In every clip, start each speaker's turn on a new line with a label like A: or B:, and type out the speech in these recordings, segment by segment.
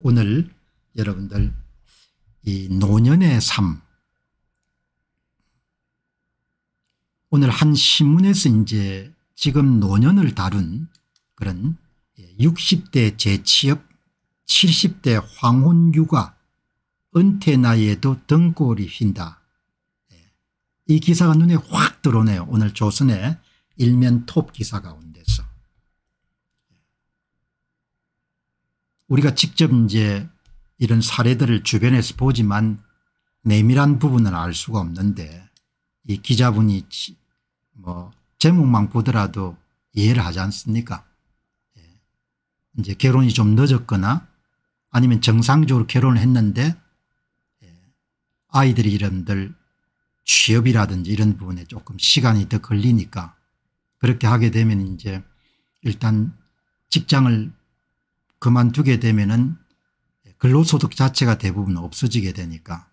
A: 오늘 여러분들 이 노년의 삶 오늘 한 신문에서 이제 지금 노년을 다룬 그런 60대 예, 재취업 70대 황혼 육아 은퇴 나이에도 등골이 휜다. 예, 이 기사가 눈에 확 들어오네요. 오늘 조선의 일면 톱 기사 가운데. 우리가 직접 이제 이런 사례들을 주변에서 보지만 내밀한 부분은 알 수가 없는데 이 기자분이 뭐 제목만 보더라도 이해를 하지 않습니까 예. 이제 결혼이 좀 늦었거나 아니면 정상적으로 결혼을 했는데 예. 아이들의 이름들 취업이라든지 이런 부분에 조금 시간이 더 걸리니까 그렇게 하게 되면 이제 일단 직장을 그만두게 되면은 근로소득 자체가 대부분 없어지게 되니까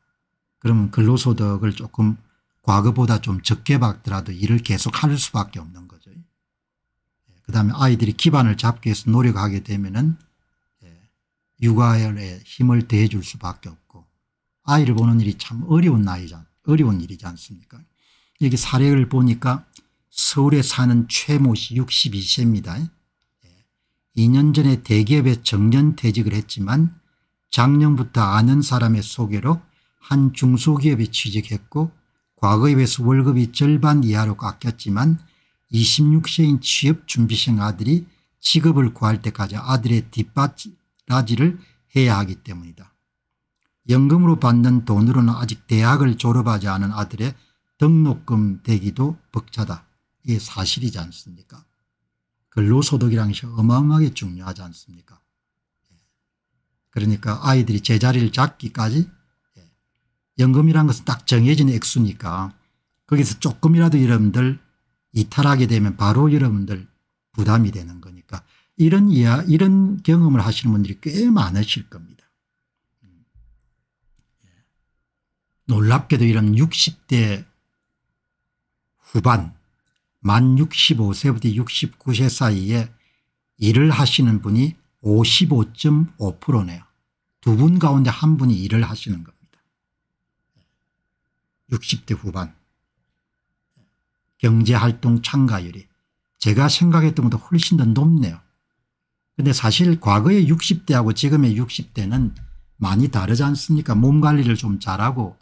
A: 그러면 근로소득을 조금 과거보다 좀 적게 받더라도 일을 계속 할 수밖에 없는 거죠. 예, 그다음에 아이들이 기반을 잡기 위해서 노력하게 되면은 예, 육아에 힘을 대해 줄 수밖에 없고 아이를 보는 일이 참 어려운 나이자 어려운 일이지 않습니까? 여기 사례를 보니까 서울에 사는 최모 씨 62세입니다. 2년 전에 대기업에 정년퇴직을 했지만 작년부터 아는 사람의 소개로 한 중소기업에 취직했고 과거에 비해서 월급이 절반 이하로 깎였지만 26세인 취업준비생 아들이 직업을 구할 때까지 아들의 뒷바라지를 해야 하기 때문이다. 연금으로 받는 돈으로는 아직 대학을 졸업하지 않은 아들의 등록금 대기도 벅차다. 이게 사실이지 않습니까 근로소득이라는 그 것이 어마어마하게 중요하지 않습니까 예. 그러니까 아이들이 제자리를 잡기까지 예. 연금이라 것은 딱 정해진 액수니까 거기서 조금이라도 여러분들 이탈하게 되면 바로 여러분들 부담이 되는 거니까 이런 이야 이런 경험을 하시는 분들이 꽤 많으실 겁니다. 음. 예. 놀랍게도 이런 60대 후반 만 65세부터 69세 사이에 일을 하시는 분이 55.5%네요. 두 분 가운데 한 분이 일을 하시는 겁니다. 60대 후반 경제활동 참가율이 제가 생각했던 것보다 훨씬 더 높네요. 근데 사실 과거의 60대하고 지금의 60대는 많이 다르지 않습니까 몸 관리를 좀 잘하고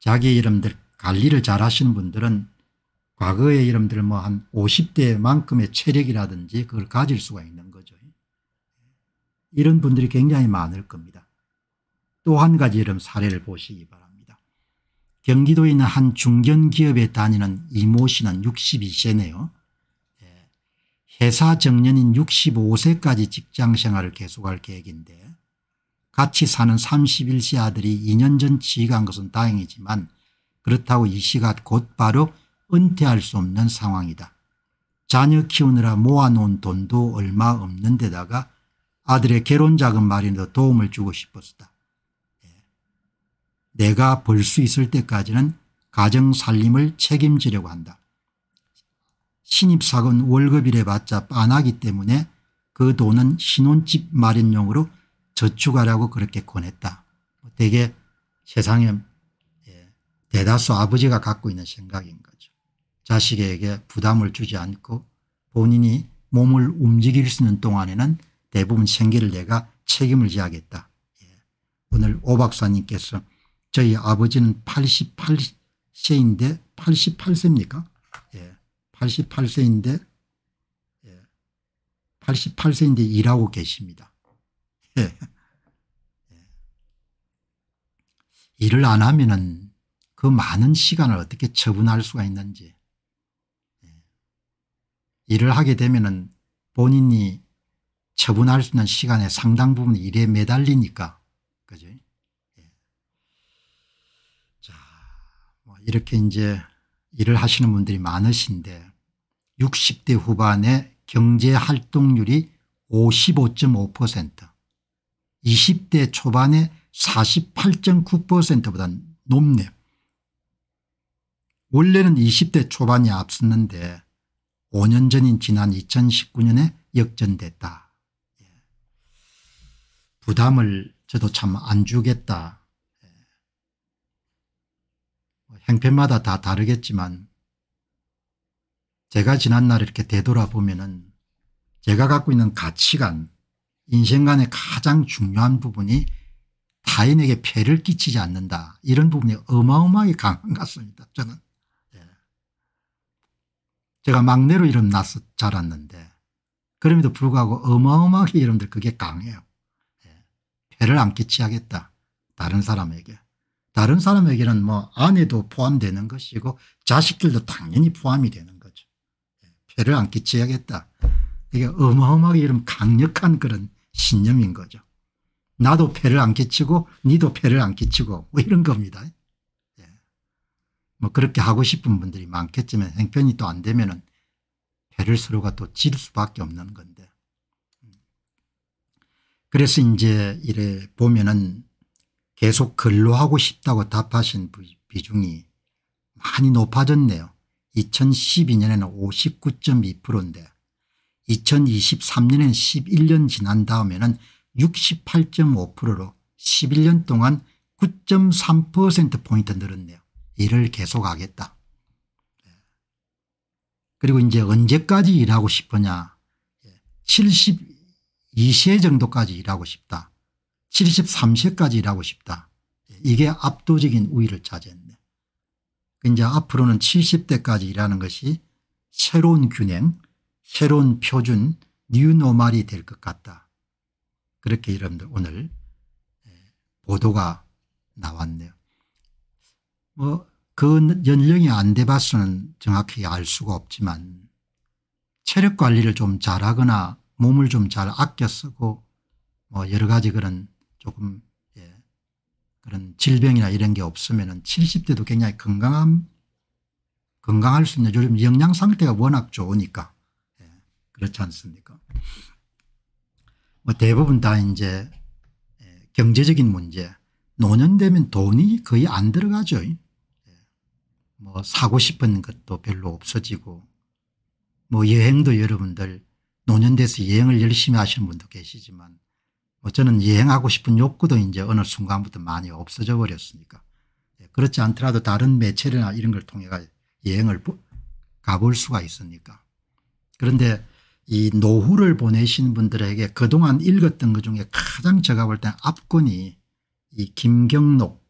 A: 자기 이름들 관리를 잘 하시는 분들은 과거의 이름들 뭐 한 50대만큼의 체력이라든지 그걸 가질 수가 있는 거죠. 이런 분들이 굉장히 많을 겁니다. 또 한 가지 이런 사례를 보시기 바랍니다. 경기도에 있는 한 중견기업에 다니는 이모 씨는 62세네요. 예. 회사 정년인 65세까지 직장생활을 계속할 계획인데 같이 사는 31세 아들이 2년 전 지휘한 것은 다행이지만 그렇다고 이 씨가 곧바로 은퇴할 수 없는 상황이다. 자녀 키우느라 모아놓은 돈도 얼마 없는 데다가 아들의 결혼자금 마련에 도움을 도 주고 싶었다. 예. 내가 벌 수 있을 때까지는 가정 살림을 책임지려고 한다. 신입사건 월급이래봤자 빤하기 때문에 그 돈은 신혼집 마련용으로 저축하라고 그렇게 권했다. 뭐 되게 세상에 예, 대다수 아버지가 갖고 있는 생각인 것. 자식에게 부담을 주지 않고 본인이 몸을 움직일 수 있는 동안에는 대부분 생계를 내가 책임을 지야겠다. 예. 오늘 오 박사님께서 저희 아버지는 88세인데 88세입니까? 예. 88세인데 예. 88세인데 일하고 계십니다. 예. 예. 일을 안 하면은 그 많은 시간을 어떻게 처분할 수가 있는지 일을 하게 되면 본인이 처분할 수 있는 시간의 상당 부분 일에 매달리니까. 그죠? 예. 자, 뭐 이렇게 이제 일을 하시는 분들이 많으신데 60대 후반에 경제 활동률이 55.5% 20대 초반에 48.9%보다 높네 원래는 20대 초반이 앞섰는데 5년 전인 지난 2019년에 역전됐다. 예. 부담을 저도 참 안 주겠다. 행편마다 예. 뭐 다 다르겠지만 제가 지난 날 이렇게 되돌아보면 은 제가 갖고 있는 가치관 인생관의 가장 중요한 부분이 타인에게 폐를 끼치지 않는다 이런 부분이 어마어마하게 강한 것 같습니다. 저는 제가 막내로 이름 나서 자랐는데 그럼에도 불구하고 어마어마하게 이름들 그게 강해요. 해를 예. 안 끼치야겠다. 다른 사람에게. 다른 사람에게는 뭐 아내도 포함되는 것이고 자식들도 당연히 포함이 되는 거죠. 폐를 예. 안 끼쳐야겠다. 이게 어마어마하게 이런 강력한 그런 신념인 거죠. 나도 폐를 안 끼치고 니도 폐를 안 끼치고 뭐 이런 겁니다. 뭐 그렇게 하고 싶은 분들이 많겠지만 행편이 또 안 되면은 배를 서로가 또 질 수밖에 없는 건데. 그래서 이제 이래 보면은 계속 근로하고 싶다고 답하신 비중이 많이 높아졌네요. 2012년에는 59.2%인데 2023년엔 11년 지난 다음에는 68.5%로 11년 동안 9.3%포인트 늘었네요. 일을 계속하겠다. 예. 그리고 이제 언제까지 일하고 싶으냐 72세 예. 정도까지 일하고 싶다. 73세까지 일하고 싶다. 예. 이게 압도적인 우위를 차지했네. 그 이제 앞으로는 70대까지 일하는 것이 새로운 균형 새로운 표준 뉴노말이 될 것 같다. 그렇게 여러분들 오늘 보도가 나왔네요. 뭐그 어? 연령이 안 돼봐서는 정확히 알 수가 없지만 체력 관리를 좀 잘하거나 몸을 좀 잘 아껴 쓰고 뭐 여러 가지 그런 조금 예 그런 질병이나 이런 게 없으면 은 70대도 굉장히 건강함 건강할 수 있는 요즘 영양 상태가 워낙 좋으니까 예 그렇지 않습니까 뭐 대부분 다 이제 예, 경제적인 문제 노년되면 돈이 거의 안 들어가죠 뭐 사고 싶은 것도 별로 없어지고 뭐 여행도 여러분들 노년돼서 여행을 열심히 하시는 분도 계시지만 뭐 저는 여행하고 싶은 욕구도 이제 어느 순간부터 많이 없어져 버렸으니까 예, 그렇지 않더라도 다른 매체나 이런 걸 통해 가 여행을 가볼 수가 있으니까 그런데 이 노후를 보내신 분들에게 그동안 읽었던 것 중에 가장 제가 볼땐 압권이 이 김경록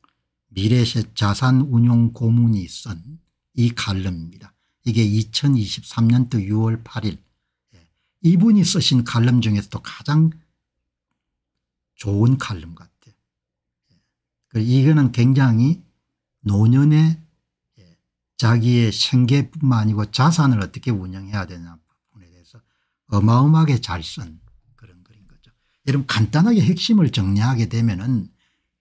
A: 미래자산 운용 고문이 쓴 이 칼럼입니다. 이게 2023년도 6월 8일 이분이 쓰신 칼럼 중에서도 가장 좋은 칼럼 같아요. 예. 이거는 굉장히 노년에 예, 자기의 생계뿐만 아니고 자산을 어떻게 운영해야 되냐 부분에 대해서 어마어마하게 잘 쓴 그런 글인 거죠. 여러분 간단하게 핵심을 정리하게 되면 은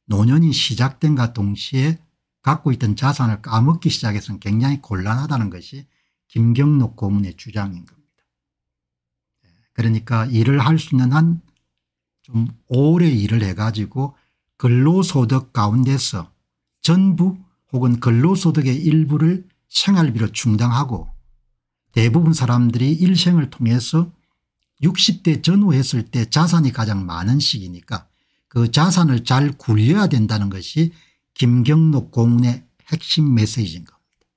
A: 노년이 시작된과 동시에 갖고 있던 자산을 까먹기 시작해서는 굉장히 곤란하다는 것이 김경록 고문의 주장인 겁니다. 그러니까 일을 할 수 있는 한 좀 오래 일을 해가지고 근로소득 가운데서 전부 혹은 근로소득의 일부를 생활비로 충당하고 대부분 사람들이 일생을 통해서 60대 전후했을 때 자산이 가장 많은 시기니까 그 자산을 잘 굴려야 된다는 것이 김경록 고문의 핵심 메시지인 겁니다.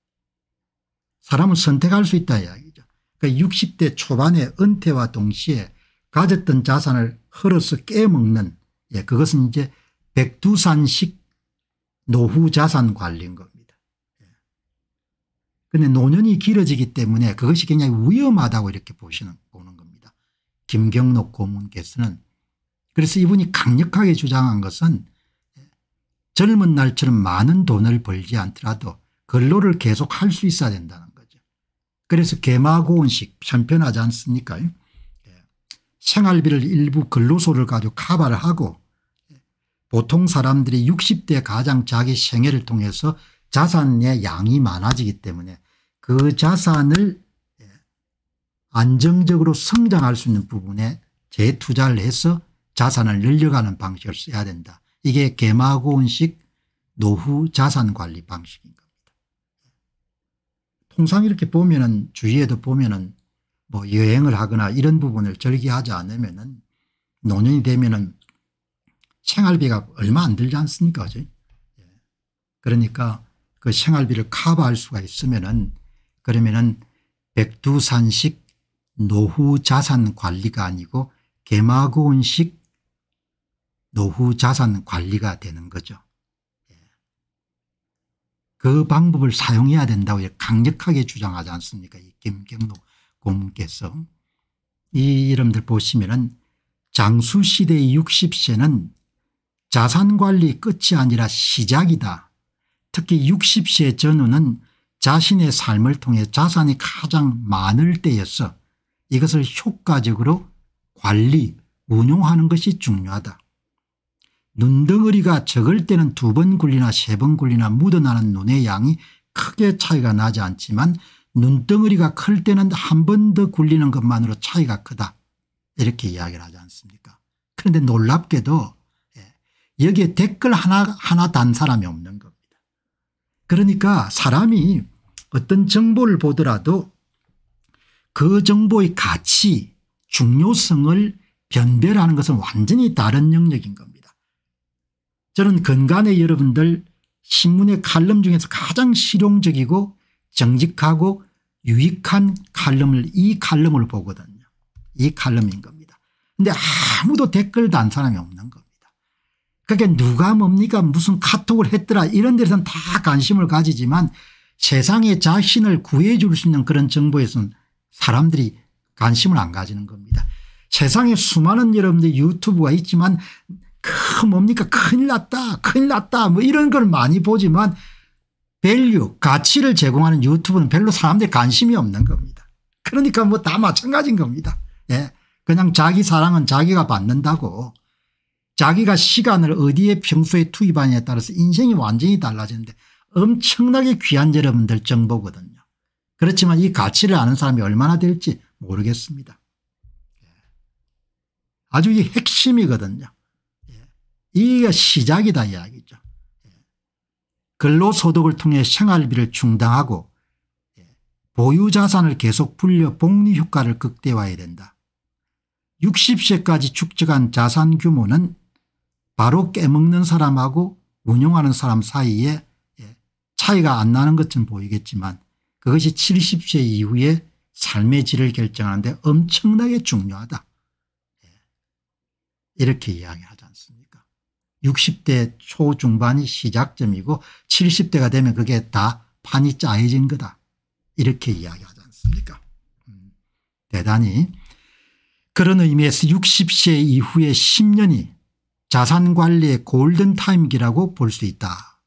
A: 사람을 선택할 수 있다 이야기죠. 그러니까 60대 초반의 은퇴와 동시에 가졌던 자산을 헐어서 깨먹는 예, 그것은 이제 백두산식 노후 자산 관리인 겁니다. 그런데 예. 노년이 길어지기 때문에 그것이 굉장히 위험하다고 이렇게 보시는 보는 겁니다. 김경록 고문께서는 그래서 이분이 강력하게 주장한 것은 젊은 날처럼 많은 돈을 벌지 않더라도 근로를 계속 할 수 있어야 된다는 거죠. 그래서 개마고원식 편편하지 않습니까 예. 생활비를 일부 근로소를 가지고 카바를 하고 예. 보통 사람들이 60대 가장 자기 생애를 통해서 자산의 양이 많아지기 때문에 그 자산을 예, 안정적으로 성장할 수 있는 부분에 재투자를 해서 자산을 늘려가는 방식을 써야 된다. 이게 개마고운식 노후 자산관리 방식인 겁니다. 통상 이렇게 보면 은 주위에도 보면 은뭐 여행을 하거나 이런 부분을 절개하지 않으면 은 노년이 되면 은 생활비가 얼마 안 들지 않습니까 그죠? 예. 그러니까 그 생활비를 커버할 수가 있으면 은 그러면은 백두산식 노후 자산 관리가 아니고 개마고운식 노후 자산 관리가 되는 거죠. 예. 그 방법을 사용해야 된다고 강력하게 주장하지 않습니까 이 김경로 고문께서. 이 이름들 보시면 장수시대 60세는 자산관리 끝이 아니라 시작이다. 특히 60세 전후는 자신의 삶을 통해 자산이 가장 많을 때였어 이것을 효과적으로 관리 운용하는 것이 중요하다. 눈덩어리가 적을 때는 두 번 굴리나 세 번 굴리나 묻어나는 눈의 양이 크게 차이가 나지 않지만 눈덩어리가 클 때는 한 번 더 굴리는 것만으로 차이가 크다 이렇게 이야기를 하지 않습니까 그런데 놀랍게도 예, 여기에 댓글 하나 하나 단 사람이 없는 겁니다. 그러니까 사람이 어떤 정보를 보더라도 그 정보의 가치 중요성을 변별하는 것은 완전히 다른 영역인 겁니다. 저는 건간의 여러분들 신문의 칼럼 중에서 가장 실용적이고 정직하고 유익한 칼럼을 이 칼럼을 보거든요. 이 칼럼인 겁니다. 근데 아무도 댓글 단 사람이 없는 겁니다. 그게 그러니까 누가 뭡니까 무슨 카톡을 했더라 이런 데서는 다 관심을 가지지만 세상에 자신을 구해 줄수 있는 그런 정보에서는 사람들이 관심을 안 가지는 겁니다. 세상에 수많은 여러분들 유튜브가 있지만 그 뭡니까 큰일 났다 큰일 났다 뭐 이런 걸 많이 보지만 밸류 가치를 제공하는 유튜브는 별로 사람들 관심이 없는 겁니다. 그러니까 뭐 다 마찬가지인 겁니다. 예. 그냥 자기 사랑은 자기가 받는다고 자기가 시간을 어디에 평소에 투입하느냐에 따라서 인생이 완전히 달라지는데 엄청나게 귀한 여러분들 정보거든요. 그렇지만 이 가치를 아는 사람이 얼마나 될지 모르겠습니다. 예. 아주 이 핵심이거든요. 이게 시작이다 이야기죠. 예. 근로소득을 통해 생활비를 충당하고 예. 보유자산을 계속 불려 복리효과를 극대화해야 된다. 60세까지 축적한 자산 규모는 바로 깨먹는 사람하고 운용하는 사람 사이에 예. 차이가 안 나는 것처럼 보이겠지만 그것이 70세 이후에 삶의 질을 결정하는데 엄청나게 중요하다. 이렇게 이야기하지 않습니까 60대 초중반이 시작점이고 70대가 되면 그게 다 판이 짜여진 거다. 이렇게 이야기하지 않습니까 음, 대단히 그런 의미에서 60세 이후의 10년이 자산관리의 골든타임기라고 볼 수 있다.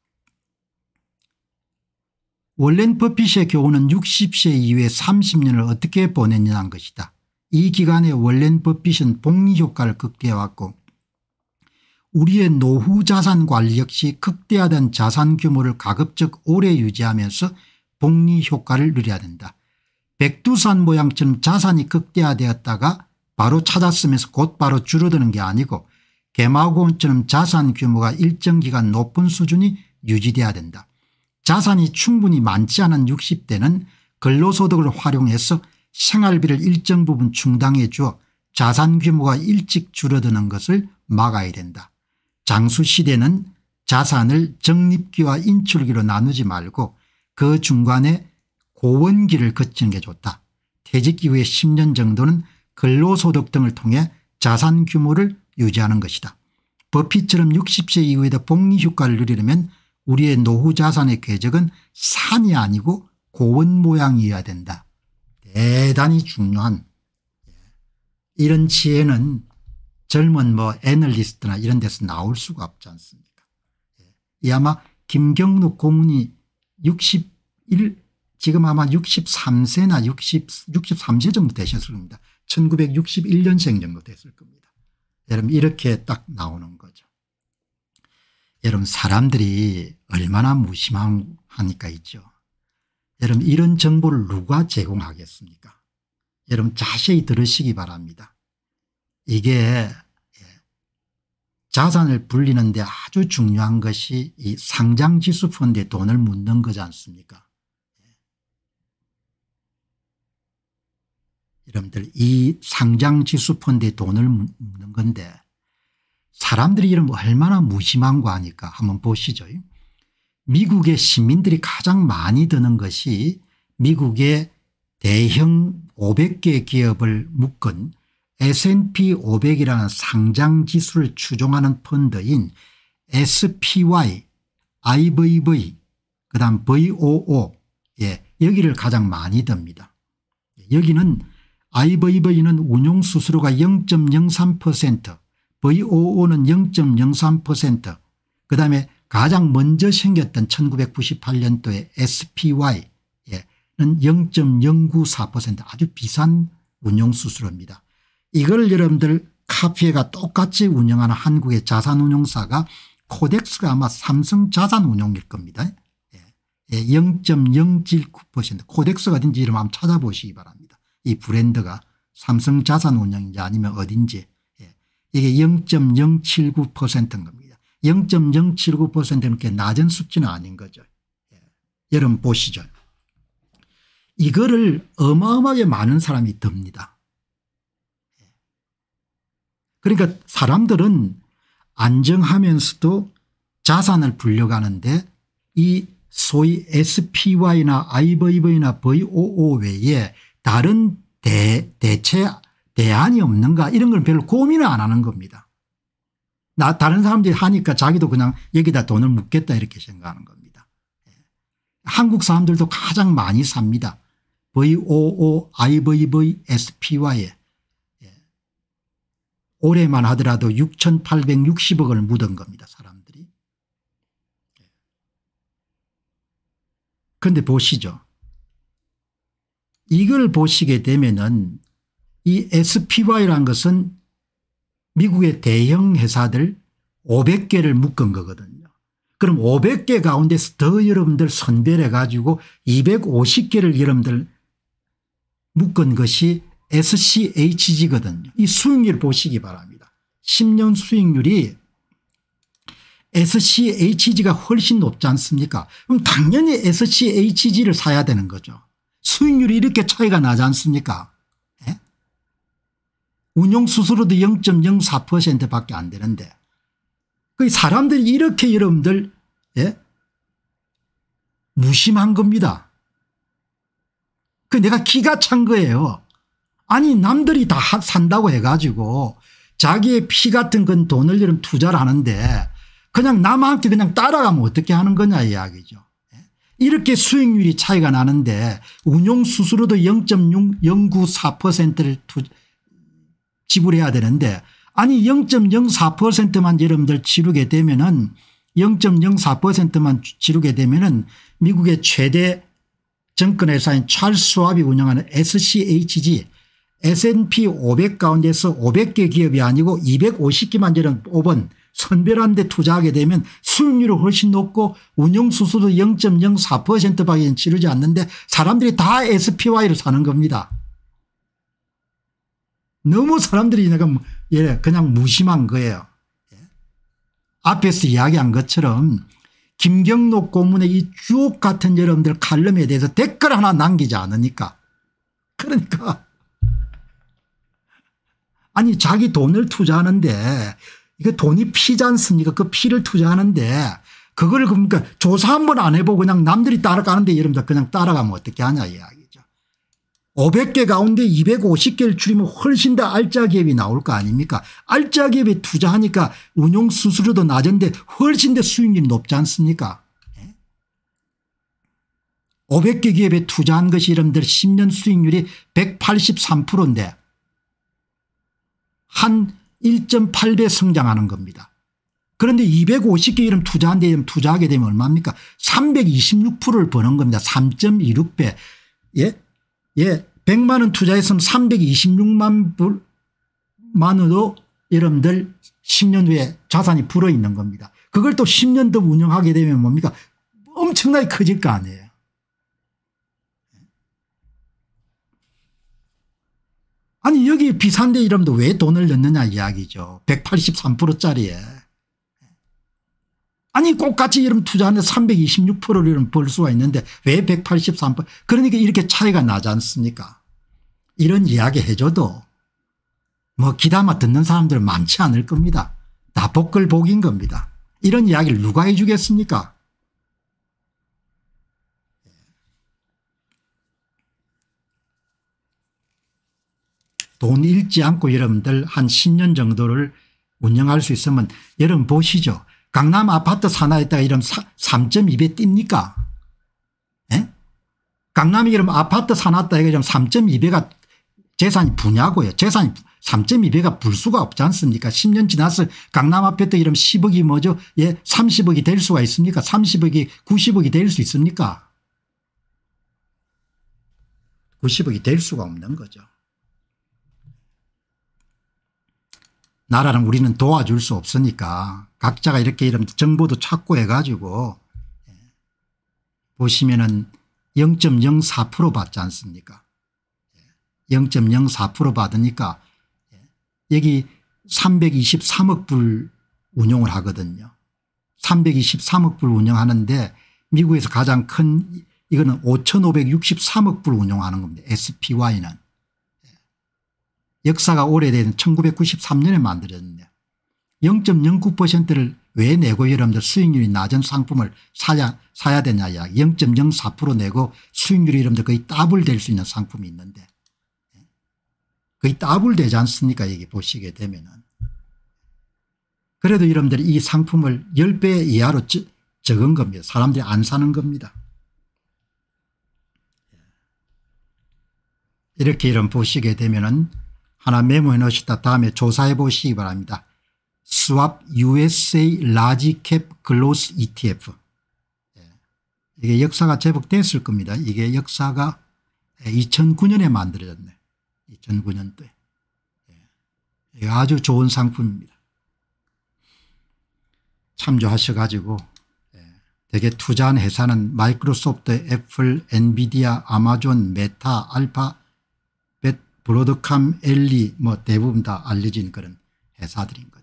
A: 월렌 버핏의 교훈은 60세 이후의 30년을 어떻게 보냈냐는 것이다. 이 기간에 월렌 버핏은 복리효과를 극대화했고 우리의 노후 자산 관리 역시 극대화된 자산 규모를 가급적 오래 유지하면서 복리 효과를 누려야 된다. 백두산 모양처럼 자산이 극대화되었다가 바로 찾았으면서 곧바로 줄어드는 게 아니고 개마고원처럼 자산 규모가 일정 기간 높은 수준이 유지돼야 된다. 자산이 충분히 많지 않은 60대는 근로소득을 활용해서 생활비를 일정 부분 충당해 주어 자산 규모가 일찍 줄어드는 것을 막아야 된다. 장수 시대는 자산을 적립기와 인출기로 나누지 말고 그 중간에 고원기를 거치는 게 좋다. 퇴직 이후에 10년 정도는 근로소득 등을 통해 자산 규모를 유지하는 것이다. 버핏처럼 60세 이후에도 복리효과를 누리려면 우리의 노후 자산의 궤적은 산이 아니고 고원 모양이어야 된다. 대단히 중요한 이런 지혜는 젊은 뭐 애널리스트나 이런 데서 나올 수가 없지 않습니까? 예. 이 아마 김경록 고문이 61 지금 아마 63세나 60, 63세 정도 되셨을 겁니다. 1961년생 정도 됐을 겁니다. 여러분 이렇게 딱 나오는 거죠. 여러분 사람들이 얼마나 무심하니까 있죠. 여러분 이런 정보를 누가 제공하겠습니까? 여러분 자세히 들으시기 바랍니다. 이게 자산을 불리는데 아주 중요한 것이 이 상장지수 펀드에 돈을 묻는 거지 않습니까 여러분들 이 상장지수 펀드에 돈을 묻는 건데 사람들이 이런 얼마나 무심한 거 아니까 한번 보시죠. 미국의 시민들이 가장 많이 드는 것이 미국의 대형 500개 기업을 묶은 S&P 500이라는 상장 지수를 추종하는 펀드인 SPY, IVV, 그 다음 VOO 예, 여기를 가장 많이 듭니다. 여기는 IVV는 운용수수료가 0.03% VOO는 0.03%그 다음에 가장 먼저 생겼던 1998년도에 SPy는 0.094% 아주 비싼 운용수수료입니다. 이걸 여러분들 카피에가 똑같이 운영하는 한국의 자산운용사가 코덱스가 아마 삼성 자산운용일 겁니다. 예, 0.079% 예, 코덱스가 어딘지 이름 한번 찾아보시기 바랍니다. 이 브랜드가 삼성 자산운용인지 아니면 어딘지 예, 이게 0.079%인 겁니다. 0.079%는 꽤 낮은 수치는 아닌 거죠. 예, 여러분 보시죠. 이거를 어마어마하게 많은 사람이 듭니다. 그러니까 사람들은 안정하면서도 자산을 불려가는데 이 소위 SPY나 IVV나 VOO 외에 다른 대, 대체 대안이 없는가 이런 걸 별로 고민을 안 하는 겁니다. 나 다른 사람들이 하니까 자기도 그냥 여기다 돈을 묻겠다 이렇게 생각하는 겁니다. 예. 한국 사람들도 가장 많이 삽니다. VOO, IVV, SPY에 올해만 하더라도 6,860억을 묻은 겁니다. 사람들이. 그런데 보시죠. 이걸 보시게 되면은 이 s p y 라 것은 미국의 대형 회사들 500개를 묶은 거거든요. 그럼 500개 가운데서 더 여러분들 선별해 가지고 250개를 여러분들 묶은 것이 SCHG거든요. 이 수익률 보시기 바랍니다. 10년 수익률이 SCHG가 훨씬 높지 않습니까 그럼 당연히 SCHG를 사야 되는 거죠. 수익률이 이렇게 차이가 나지 않습니까 예? 운용수수료도 0.04% 밖에 안 되는데 그 사람들이 이렇게 여러분들 예? 무심한 겁니다. 그 내가 기가 찬 거예요. 아니 남들이 다 산다고 해가지고 자기의 피 같은 건 돈을 잃으 투자를 하는데 그냥 남한테 그냥 따라가면 어떻게 하는 거냐 이야기죠. 예? 이렇게 수익률이 차이가 나는데 운용수수료도 0.094%를 지불해야 되는데 아니 0.04%만 여러분들 지르게 되면 은 0.04%만 지르게 되면 은 미국의 최대 정권회사인 찰스왑이 운영하는 SCHG S&P 500 가운데서 500개 기업이 아니고 250개만 되는 뽑은 선별한 데 투자하게 되면 수익률이 훨씬 높고 운영수수도 0.04%밖에 치르지 않는데 사람들이 다 SPY를 사는 겁니다. 너무 사람들이 뭐, 예, 그냥 무심한 거예요. 예. 앞에서 이야기한 것처럼 김경록 고문의 이 주옥 같은 여러분들 칼럼에 대해서 댓글 하나 남기지 않으니까 그러니까 아니 자기 돈을 투자하는데 이게 돈이 피지 않습니까 그 피를 투자하는데 그걸 그러니까 조사 한 번 안 해보고 그냥 남들이 따라가는데 여러분들 그냥 따라가면 어떻게 하냐 이야기죠. 500개 가운데 250개를 줄이면 훨씬 더 알짜 기업이 나올 거 아닙니까 알짜 기업에 투자하니까 운용 수수료도 낮은데 훨씬 더 수익률이 높지 않습니까 500개 예? 기업에 투자한 것이 여러분들 10년 수익률이 183%인데 한 1.8배 성장하는 겁니다. 그런데 250개 이름 투자한 데 투자하게 되면 얼마입니까 326%를 버는 겁니다. 3.26배. 예? 예. 100만 원 투자했으면 326만 불만으로 여러분들 10년 후에 자산이 불어 있는 겁니다. 그걸 또 10년 더 운영하게 되면 뭡니까 엄청나게 커질 거 아니에요. 아니 여기 비싼데 이러면 왜 돈을 넣느냐 이야기죠. 183%짜리에. 아니 똑같이 이름 투자하는데 326%를 이름 벌 수가 있는데 왜 183%? 그러니까 이렇게 차이가 나지 않습니까? 이런 이야기 해줘도 뭐 기담아 듣는 사람들 많지 않을 겁니다. 다 복글 복인 겁니다. 이런 이야기를 누가 해주겠습니까? 돈 잃지 않고 여러분들 한 10년 정도를 운영할 수 있으면 여러분 보시죠. 강남 아파트 산하에다가 이러면 3.2배 뜁니까? 에? 예? 강남이 이러면 아파트 산하에다가 이러면 3.2배가 재산이 분야고요. 재산이 3.2배가 불수가 없지 않습니까? 10년 지나서 강남 아파트 이러면 10억이 뭐죠? 예, 30억이 될 수가 있습니까? 30억이 90억이 될 수 있습니까? 90억이 될 수가 없는 거죠. 나라는 우리는 도와줄 수 없으니까 각자가 이렇게 이러 정보도 찾고 해가지고 예. 보시면은 0.04% 받지 않습니까 0.04% 예. 받으니까 예. 여기 323억 불 운영을 하거든요. 323억 불 운영하는데 미국에서 가장 큰 이거는 5563억 불 운영하는 겁니다. SPY는. 역사가 오래된 1993년에 만들어졌는데 0.09%를 왜 내고 여러분들 수익률이 낮은 상품을 사야, 사야 되냐 이야 0.04% 내고 수익률이 여러분들 거의 더블 될 수 있는 상품이 있는데 거의 더블 되지 않습니까 여기 보시게 되면은 그래도 여러분들이 이 상품을 10배 이하로 적, 적은 겁니다 사람들이 안 사는 겁니다 이렇게 여러분 보시게 되면은 하나 메모해 놓으시다 다음에 조사해 보시기 바랍니다. 스왑 USA 라지캡 글로스 ETF 이게 역사가 제법 됐을 겁니다. 이게 역사가 2009년에 예, 만들어졌네. 2009년도에. 예. 아주 좋은 상품입니다. 참조하셔가지고 대개 예, 투자한 회사는 마이크로소프트, 애플, 엔비디아, 아마존, 메타, 알파 브로드캄 엘리 뭐 대부분 다 알려진 그런 회사들인 거예요.